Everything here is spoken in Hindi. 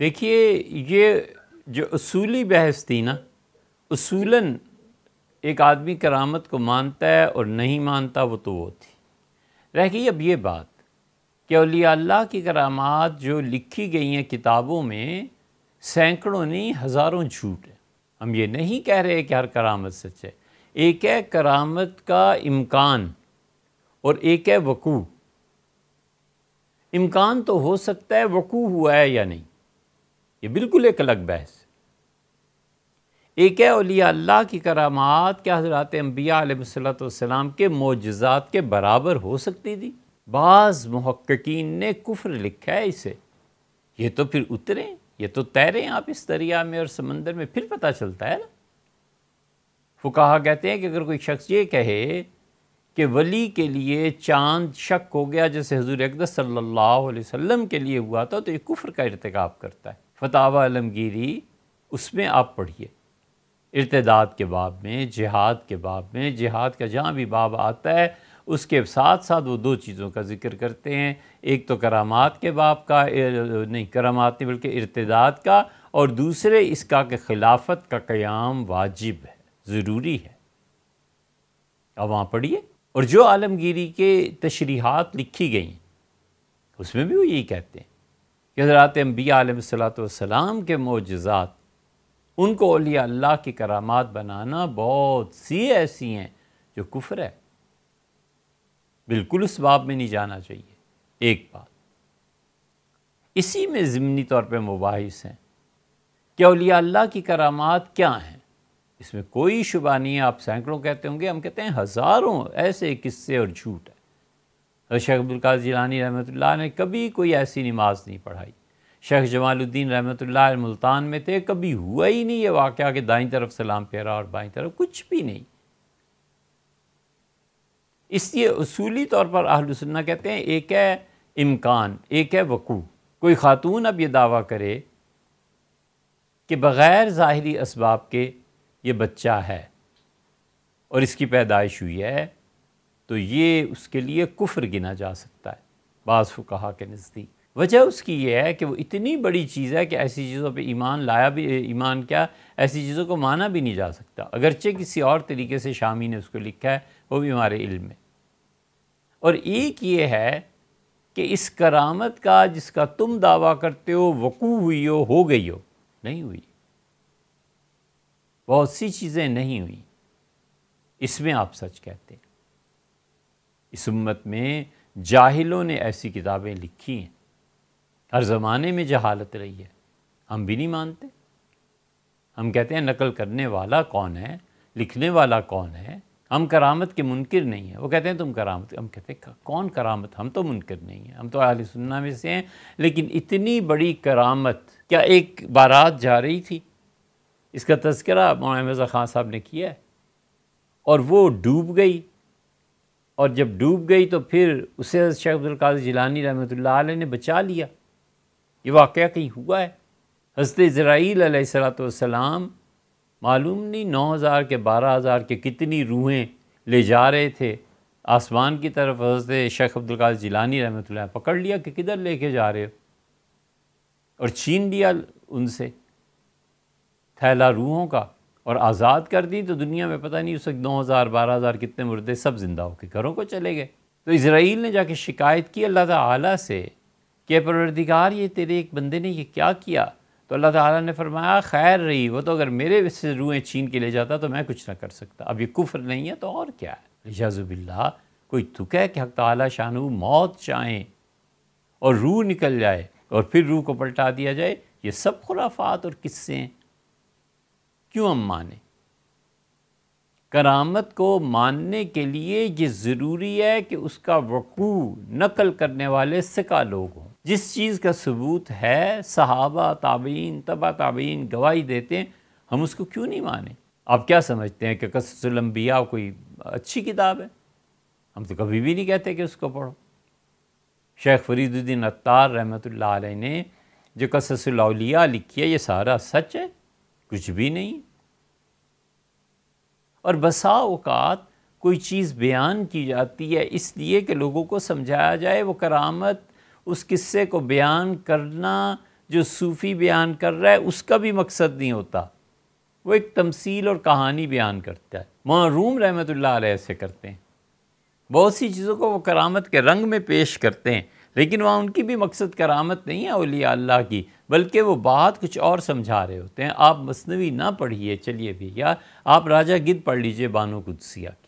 देखिए ये जो असूली बहस थी ना असूलन एक आदमी करामत को मानता है और नहीं मानता वो तो वो थी रह गई अब ये बात कि अलिया अल्लाह की करामात जो लिखी गई हैं किताबों में सैकड़ों नहीं हज़ारों झूठ है हम ये नहीं कह रहे कि हर करामत सच है एक है करामत का इम्कान और एक है वकू इम्कान तो हो सकता है वकू हुआ है या नहीं ये बिल्कुल एक अलग बहस एक अलिया अल्लाह की करामात क्या हजरत अम्बिया सलाम के मोजात के बराबर हो सकती थी बाज़ महक्कीन ने कुफ्र लिखा है इसे ये तो फिर उतरें ये तो तैरें आप इस दरिया में और समंदर में फिर पता चलता है ना फुकाहा कहते हैं कि अगर कोई शख्स ये कहे कि वली के लिए चांद शक हो गया जैसे हजूर अकदर सल्ला वसम के लिए हुआ था तो ये कुफ्र का इरतकब करता है फतावा आलमगीरी उसमें आप पढ़िए इर्तदाद के बाब में जिहाद के बाब में जिहाद का जहाँ भी बाब आता है उसके साथ साथ वो दो चीज़ों का जिक्र करते हैं एक तो करामात के बाब का नहीं करामात नहीं बल्कि इर्तदाद का और दूसरे इसका के खिलाफत का क़्याम वाजिब है ज़रूरी है अब वहाँ पढ़िए और जो आलमगीरी के तशरीहत लिखी गई उसमें भी वो यही कहते हैं कि हज़रत अम्बियालाम के मोजात उनको अलिया अल्लाह की करामात बनाना बहुत सी ऐसी हैं जो कुफर है बिल्कुल उस बाब में नहीं जाना चाहिए एक बात इसी में ज़मनी तौर पर मुबास हैं कि अलिया अल्लाह की करामात क्या हैं इसमें कोई शुबा नहीं है आप सैकड़ों कहते होंगे हम कहते हैं हज़ारों ऐसे किस्से और झूठ है शेख का जीलानी रहमत ने कभी कोई ऐसी नमाज नहीं पढ़ाई शेख जमालुद्दीन रहमत मुल्तान में थे कभी हुआ ही नहीं ये वाक़ कि दाई तरफ सलाम फेरा और बाई तरफ कुछ भी नहीं इसलिए असूली तौर पर आहलसन्ना कहते हैं एक है इम्कान एक है वकू कोई ख़ातून अब ये दावा करे कि बग़ैर ज़ाहरी इसबाब के ये बच्चा है और इसकी पैदाइश हुई है तो ये उसके लिए कुफ्र गिना जा सकता है बाज़ कहा के नज़दीक वजह उसकी यह है कि वो इतनी बड़ी चीज़ है कि ऐसी चीज़ों पे ईमान लाया भी ईमान क्या ऐसी चीज़ों को माना भी नहीं जा सकता अगरचे किसी और तरीके से शामी ने उसको लिखा है वो भी हमारे इल्म में और एक ये है कि इस करामत का जिसका तुम दावा करते हो वकू हुई हो हो गई हो नहीं हुई बहुत सी चीज़ें नहीं हुई इसमें आप सच कहते हैं इस उम्मत में जाहिलों ने ऐसी किताबें लिखी हैं हर ज़माने में जहालत रही है हम भी नहीं मानते हम कहते हैं नकल करने वाला कौन है लिखने वाला कौन है हम करामत के मुनकर नहीं हैं वो कहते हैं तुम करामत हम कहते हैं कौन करामत हम तो मुनकर नहीं हैं हम तो आल सुन्ना में से हैं लेकिन इतनी बड़ी करामत क्या एक बारात जा रही थी इसका तस्करा मौलाना खान साहब ने किया है और वो डूब गई और जब डूब गई तो फिर उसे शेख अब्दुल्कर जिलानी रहमत ने बचा लिया ये वाक़ कहीं हुआ है हज़रत इसराइल सलाम मालूम नहीं नौ हज़ार के बारह हज़ार के कितनी रूहें ले जा रहे थे आसमान की तरफ हज़रत शेख अब्दुल्कर जिलानी रहमत पकड़ लिया कि किधर लेके जा रहे हो और छीन लिया उनसे थैला रूहों का और आज़ाद कर दी तो दुनिया में पता नहीं उस वक्त नौ हज़ार बारह हज़ार कितने मुर्दे सब ज़िंदा होकर घरों को चले गए तो इसराइल ने जाके शिकायत की अल्लाह ताला से कि परवरदिगार ये तेरे एक बंदे ने ये क्या किया तो अल्लाह ताला ने फरमाया खैर रही वो तो अगर मेरे से रूहें छीन के ले जाता तो मैं कुछ ना कर सकता अब ये कुफर नहीं है तो और क्या है रिजाजुबिल्ला कोई तुक तो है कि हक ताला शाहू मौत चाहें और रूह निकल जाए और फिर रूह को पलटा दिया जाए ये सब खुराफात और किस्से हैं क्यों हम माने करामत को मानने के लिए ये ज़रूरी है कि उसका वक़ू नकल करने वाले सिका लोग हों जिस चीज़ का सबूत है सहाबा ताबीन तबा ताबीन गवाही देते हैं हम उसको क्यों नहीं माने आप क्या समझते हैं कि कसलम्बिया कोई अच्छी किताब है हम तो कभी भी नहीं कहते कि उसको पढ़ो शेख फरीदुद्दीन अत्तार रहमत ने जो कससलौलिया लिखी है ये सारा सच है कुछ भी नहीं और बसा अवकात कोई चीज़ बयान की जाती है इसलिए कि लोगों को समझाया जाए वो करामत उस किस्से को बयान करना जो सूफ़ी बयान कर रहा है उसका भी मकसद नहीं होता वो एक तमसील और कहानी बयान करता है मरूम रहमत ऐसे करते हैं बहुत सी चीज़ों को वो करामत के रंग में पेश करते हैं लेकिन वहाँ उनकी भी मकसद करामत नहीं है अलिया अल्लाह की बल्कि वो बात कुछ और समझा रहे होते हैं आप मसनवी ना पढ़िए चलिए भैया आप राजा गिद पढ़ लीजिए बानो कुदसिया